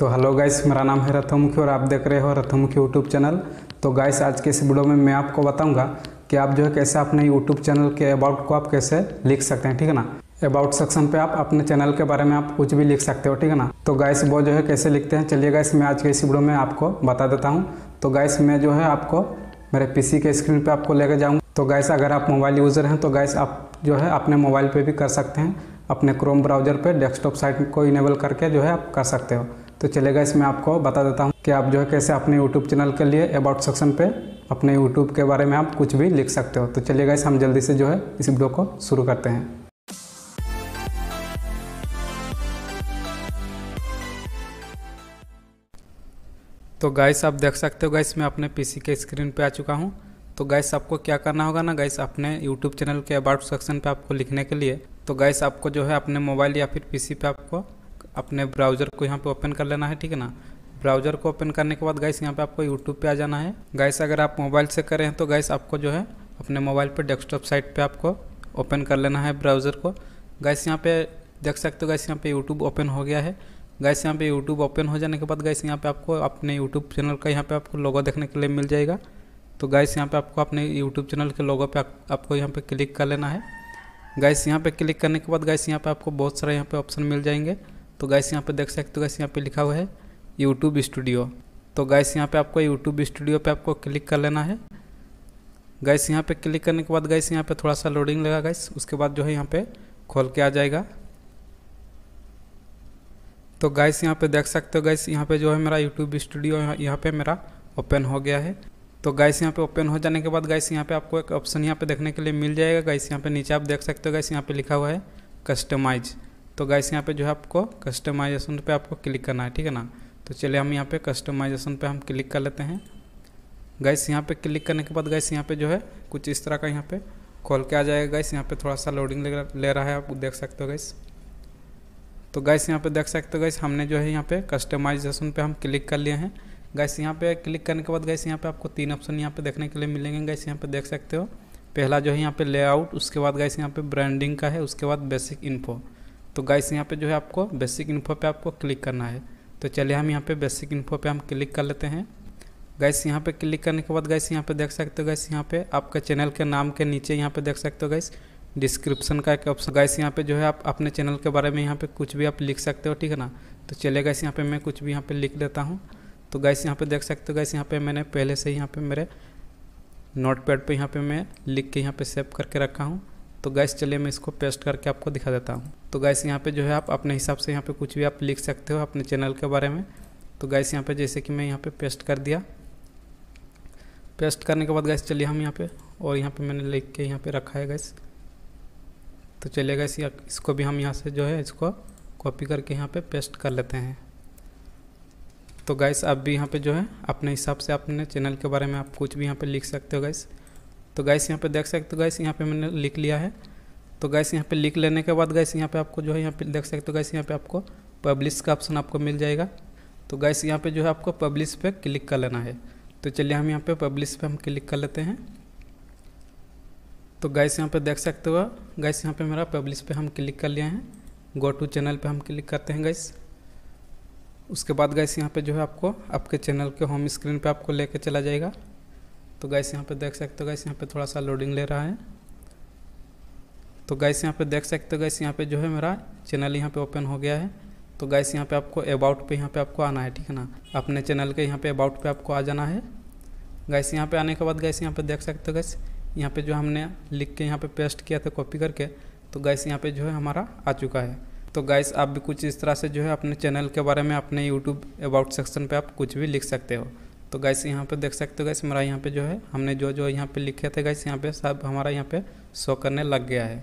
तो hello guys मेरा नाम है रथमुखी और आप देख रहे हो रथमुखी यूट्यूब चैनल तो गाइस आज के इस वीडियो में मैं आपको बताऊंगा कि आप जो है कैसे अपने यूट्यूब चैनल के अबाउट को आप कैसे लिख सकते हैं ठीक है ना अबाउट सेक्शन पे आप अपने चैनल के बारे में आप कुछ भी लिख सकते हो ठीक है ना तो गाइस वो जो है कैसे लिखते हैं चलिए गाइस मैं आज के इस वीडियो में आपको बता देता हूँ तो गाइस मैं जो है आपको मेरे पी के स्क्रीन पर आपको लेकर जाऊँगा तो गाइस अगर आप मोबाइल यूज़र हैं तो गाइस आप जो है अपने मोबाइल पर भी कर सकते हैं अपने क्रोम ब्राउज़र पर डेस्कटॉप साइट को इनेबल करके जो है आप कर सकते हो तो चलेगा इसमें आपको बता देता हूँ कि आप जो है कैसे अपने यूट्यूब चैनल के लिए अबाउट सेक्शन पे अपने यूट्यूब के बारे में आप कुछ भी लिख सकते हो तो चलेगा इस हम जल्दी से जो है इस वीडियो को शुरू करते हैं तो गैस आप देख सकते हो गैस मैं अपने पीसी के स्क्रीन पे आ चुका हूँ तो गैस आपको क्या करना होगा ना गैस अपने यूट्यूब चैनल के अबाउट सेक्शन पे आपको लिखने के लिए तो गैस आपको जो है अपने मोबाइल या फिर पीसी पे आपको अपने ब्राउज़र को यहाँ पे ओपन कर लेना है ठीक है ना ब्राउज़र को ओपन करने के बाद गैस यहाँ पे आपको यूट्यूब पे आ जाना है गैस अगर आप मोबाइल से करें हैं तो गैस आपको जो है अपने मोबाइल पर डेस्कटॉप साइट पे आपको ओपन कर लेना है ब्राउज़र को गैस यहाँ पे देख सकते हो गैस यहाँ पे यूट्यूब ओपन हो गया है गैस यहाँ पे यूट्यूब ओपन हो जाने के बाद गैस यहाँ पे आपको अपने यूट्यूब चैनल का यहाँ पे आपको लोगो देखने के लिए मिल जाएगा तो गैस यहाँ पे आपको अपने यूट्यूब चैनल के लोगो पे आपको यहाँ पे क्लिक कर लेना है गैस यहाँ पे क्लिक करने के बाद गैस यहाँ पे आपको बहुत सारे यहाँ पे ऑप्शन मिल जाएंगे तो गैस यहाँ पे देख सकते हो गैस यहाँ पे लिखा हुआ है यूट्यूब स्टूडियो तो गैस यहाँ पे आपको यूट्यूब स्टूडियो पे आपको क्लिक कर लेना है गैस यहाँ पे क्लिक करने के बाद गैस यहाँ पे थोड़ा सा लोडिंग लगा गैस उसके बाद जो है यहाँ पे खोल के आ जाएगा तो गैस यहाँ पे देख सकते हो गैस यहाँ पे जो है मेरा यूट्यूब स्टूडियो यहाँ पे मेरा ओपन हो गया है तो गैस यहाँ पे ओपन हो जाने के बाद गैस यहाँ पे आपको एक ऑप्शन यहाँ पे देखने के लिए मिल जाएगा गैस यहाँ पे नीचे आप देख सकते हो गैस यहाँ पे लिखा हुआ है कस्टमाइज़ तो गैस यहाँ पे जो है आपको कस्टमाइजेशन पे आपको क्लिक करना है ठीक है ना तो चलिए हम यहाँ पे कस्टमाइजेशन पे हम क्लिक कर लेते हैं गैस यहाँ पे क्लिक करने के बाद गैस यहाँ पे जो है कुछ इस तरह का यहाँ पे खोल के आ जाएगा गैस यहाँ पे थोड़ा सा लोडिंग ले रहा है आप देख सकते हो गैस तो गैस यहाँ पे देख सकते हो गैस हमने जो है यहाँ पे कस्टमाइजेशन पे हम क्लिक कर लिए हैं गैस यहाँ पे क्लिक करने के बाद गैस यहाँ पे आपको तीन ऑप्शन यहाँ पे देखने के लिए मिलेंगे गैस यहाँ पे देख सकते हो पहला जो है यहाँ पे लेआउट उसके बाद गैस यहाँ पे ब्रांडिंग का है उसके बाद बेसिक इन्फो तो गाइस यहाँ पे जो है आपको बेसिक इन्फो पे आपको क्लिक करना है तो चलिए हम यहाँ पे बेसिक इन्फो पे हम क्लिक कर लेते हैं गैस यहाँ पे क्लिक करने के बाद गैस यहाँ पे देख सकते हो गैस यहाँ पे आपके चैनल के नाम के नीचे यहाँ पे देख सकते हो गैस डिस्क्रिप्शन का एक ऑप्शन गैस यहाँ पे जो है आप अपने चैनल के बारे में यहाँ पे कुछ भी आप लिख सकते हो ठीक है ना तो चलिए गैस यहाँ पे मैं कुछ भी यहाँ पे लिख लेता हूँ तो गैस यहाँ पे देख सकते हो गैस यहाँ पे मैंने पहले से यहाँ पे मेरे नोट पैड पर यहाँ पे मैं लिख के यहाँ पे सेव करके रखा हूँ तो गैस चलिए मैं इसको पेस्ट करके आपको दिखा देता हूँ तो गैस यहाँ पे जो है आप अपने हिसाब से यहाँ पे कुछ भी आप लिख सकते हो अपने चैनल के बारे में तो गैस यहाँ पे जैसे कि मैं यहाँ पे पेस्ट कर दिया पेस्ट करने के बाद गैस चलिए हम यहाँ पे और यहाँ पे मैंने लिख के यहाँ पे रखा है गैस तो चलिए गैस इसको भी हम यहाँ से जो है इसको कॉपी करके यहाँ पर पेस्ट कर लेते हैं तो गैस आप भी यहाँ पर जो है अपने हिसाब से अपने चैनल के बारे में आप कुछ भी यहाँ पर लिख सकते हो गैस तो गैस यहाँ पे देख सकते हो गैस यहाँ पे मैंने लिख लिया है तो गैस यहाँ पे लिख लेने के बाद गैस यहाँ पे आपको जो है यहाँ पे देख सकते हो गैस यहाँ पे आपको पब्लिश का ऑप्शन आपको मिल जाएगा तो गैस यहाँ पे जो है आपको पब्लिश पे क्लिक कर लेना है तो चलिए हम यहाँ पे पब्लिश पे हम क्लिक कर लेते हैं तो गैस यहाँ पे देख सकते हो गैस यहाँ पे मेरा पब्लिश पे हम क्लिक कर लिए हैं गो टू चैनल पे हम क्लिक करते हैं गैस उसके बाद गैस यहाँ पे जो है आपको आपके चैनल के होम स्क्रीन पे आपको लेके चला जाएगा तो गैस यहाँ पे देख सकते हो गैस यहाँ पे थोड़ा सा लोडिंग ले रहा है तो गैस यहाँ पे देख सकते हो गैस यहाँ पे जो है मेरा चैनल यहाँ पे ओपन हो गया है तो गैस यहाँ पे आपको अबाउट पे यहाँ पे आपको आना है ठीक है ना अपने चैनल के यहाँ पे अबाउट पे आपको आ जाना है गैस यहाँ पे आने के बाद गैस यहाँ पे देख सकते हो गैस यहाँ पे जो हमने लिख के यहाँ पे पेस्ट किया था कॉपी करके तो गैस यहाँ पे जो है हमारा आ चुका है तो गैस आप भी कुछ इस तरह से जो है अपने चैनल के बारे में अपने यूट्यूब अबाउट सेक्शन पर आप कुछ भी लिख सकते हो तो गैस यहाँ पे देख सकते हो गैस हमारा यहाँ पे जो है हमने जो जो यहाँ पे लिखे थे गैस यहाँ पे सब हमारा यहाँ पे शो करने लग गया है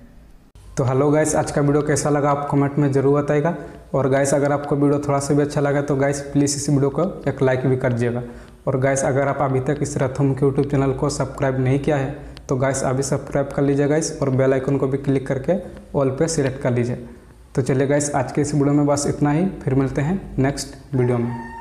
तो हेलो गैस आज का वीडियो कैसा लगा आप कमेंट में ज़रूर बताएगा और गैस अगर आपको वीडियो थोड़ा सा भी अच्छा लगा तो गैस प्लीज़ इस वीडियो को एक लाइक भी कर दीजिएगा और गैस अगर आप अभी तक इस रथम के यूट्यूब चैनल को सब्सक्राइब नहीं किया है तो गैस अभी सब्सक्राइब कर लीजिए गैस और बेल आइकन को भी क्लिक करके ऑल पे सिलेक्ट कर लीजिए तो चलिए गैस आज के इस वीडियो में बस इतना ही फिर मिलते हैं नेक्स्ट वीडियो में